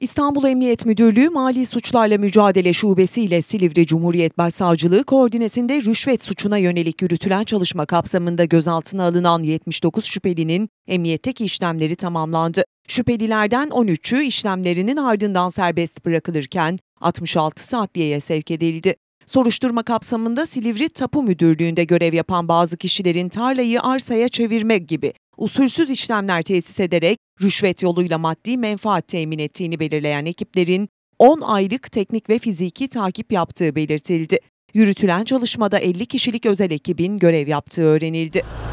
İstanbul Emniyet Müdürlüğü Mali Suçlarla Mücadele Şubesi ile Silivri Cumhuriyet Başsavcılığı koordinesinde rüşvet suçuna yönelik yürütülen çalışma kapsamında gözaltına alınan 79 şüphelinin emniyetteki işlemleri tamamlandı. Şüphelilerden 13'ü işlemlerinin ardından serbest bırakılırken 66 saat adliyeye sevk edildi. Soruşturma kapsamında Silivri Tapu Müdürlüğü'nde görev yapan bazı kişilerin tarlayı arsaya çevirmek gibi usulsüz işlemler tesis ederek rüşvet yoluyla maddi menfaat temin ettiğini belirleyen ekiplerin 10 aylık teknik ve fiziki takip yaptığı belirtildi. Yürütülen çalışmada 50 kişilik özel ekibin görev yaptığı öğrenildi.